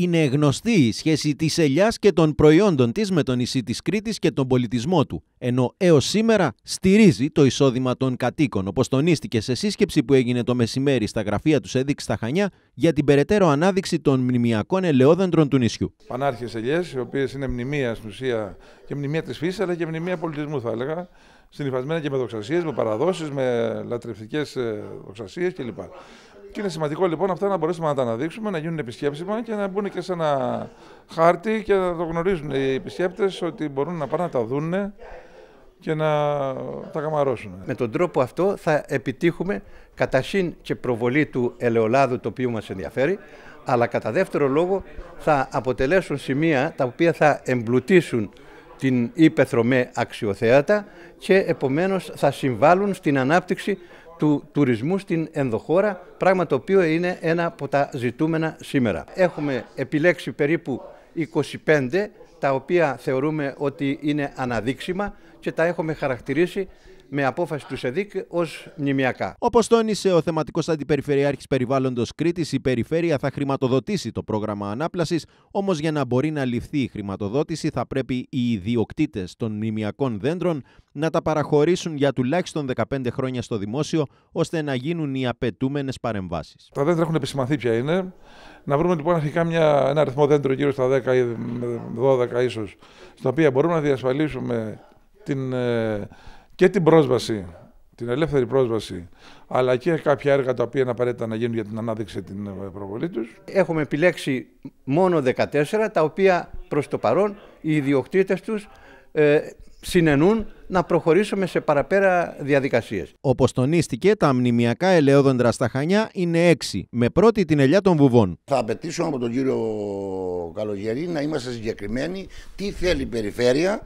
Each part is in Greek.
είναι γνωστή η σχέση της ελιάς και των προϊόντων της με το νησί της Κρήτης και τον πολιτισμό του, ενώ έως σήμερα στηρίζει το εισόδημα των κατοίκων, όπως τονίστηκε σε σύσκεψη που έγινε το μεσημέρι στα γραφεία του ΣΕΔΙΚ στα Χανιά για την περαιτέρω ανάδειξη των μνημιακών ελαιόδεντρων του νησιού. Πανάρχες ελιές, οι οποίες είναι μνημεία στην ουσία και μνημεία της φύσης αλλά και μνημεία πολιτισμού θα έλεγα, συνυφασμένα και με δοξασίες, με παραδόσεις, με λατρευτικές ε, δοξασίες κλπ. Και είναι σημαντικό λοιπόν αυτά να μπορέσουμε να τα αναδείξουμε, να γίνουν επισκέψιμα και να μπουν και σε ένα χάρτη και να το γνωρίζουν οι επισκέπτες ότι μπορούν να πάνε να τα δούνε και να τα καμαρώσουν. Με τον τρόπο αυτό θα επιτύχουμε σύν και προβολή του ελαιολάδου το οποίο μας ενδιαφέρει, αλλά κατά δεύτερο λόγο θα αποτελέσουν σημεία τα οποία θα εμπλουτίσουν την ύπεθρο με αξιοθέατα και επομένως θα συμβάλλουν στην ανάπτυξη του τουρισμού στην ενδοχώρα, πράγμα το οποίο είναι ένα από τα ζητούμενα σήμερα. Έχουμε επιλέξει περίπου 25 τα οποία θεωρούμε ότι είναι αναδείξιμα και τα έχουμε χαρακτηρίσει με απόφαση του ΣΕΔΙΚ ως μνημιακά. Όπως τόνισε ο θεματικός αντιπεριφερειάρχης περιβάλλοντος Κρήτης, η περιφέρεια θα χρηματοδοτήσει το πρόγραμμα ανάπλασης. Όμως, για να μπορεί να ληφθεί η χρηματοδότηση, θα πρέπει οι ιδιοκτήτες των μνημιακών δέντρων να τα παραχωρήσουν για τουλάχιστον 15 χρόνια στο δημόσιο, ώστε να γίνουν οι απαιτούμενες παρεμβάσεις. Τα δέντρα έχουν επισημανθεί ποια είναι. Να βρούμε λοιπόν αρχικά μια, ένα αριθμό δέντρο γύρω στα 10 12 ίσως, στα οποία μπορούμε να διασφαλίσουμε την, ε, και την πρόσβαση, την ελεύθερη πρόσβαση, αλλά και κάποια έργα τα οποία είναι απαραίτητα να γίνουν για την ανάδειξη την ε, προβολή τους. Έχουμε επιλέξει μόνο 14, τα οποία προς το παρόν οι ιδιοκτήτες τους ε, συνενούν να προχωρήσουμε σε παραπέρα διαδικασίες. Όπως τονίστηκε, τα μνημιακά ελαιόδοντρα στα Χανιά είναι έξι, με πρώτη την ελιά των βουβών. Θα απαιτήσουμε από τον κύριο Καλογερή να είμαστε συγκεκριμένοι τι θέλει η περιφέρεια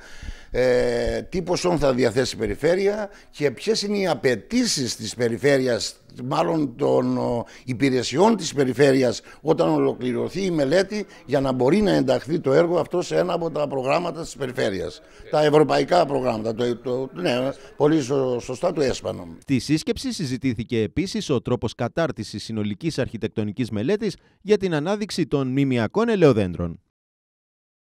ε, τι ποσόν θα διαθέσει η περιφέρεια και ποιες είναι οι απαιτήσεις της περιφέρειας, μάλλον των υπηρεσιών της περιφέρειας όταν ολοκληρωθεί η μελέτη για να μπορεί να ενταχθεί το έργο αυτό σε ένα από τα προγράμματα της περιφέρειας. Τα ευρωπαϊκά προγράμματα, το, ναι, πολύ σωστά το έσπανο. Τη σύσκεψη συζητήθηκε επίσης ο τρόπος κατάρτισης συνολικής αρχιτεκτονικής μελέτης για την ανάδειξη των μνημιακών ελαιοδέντρων.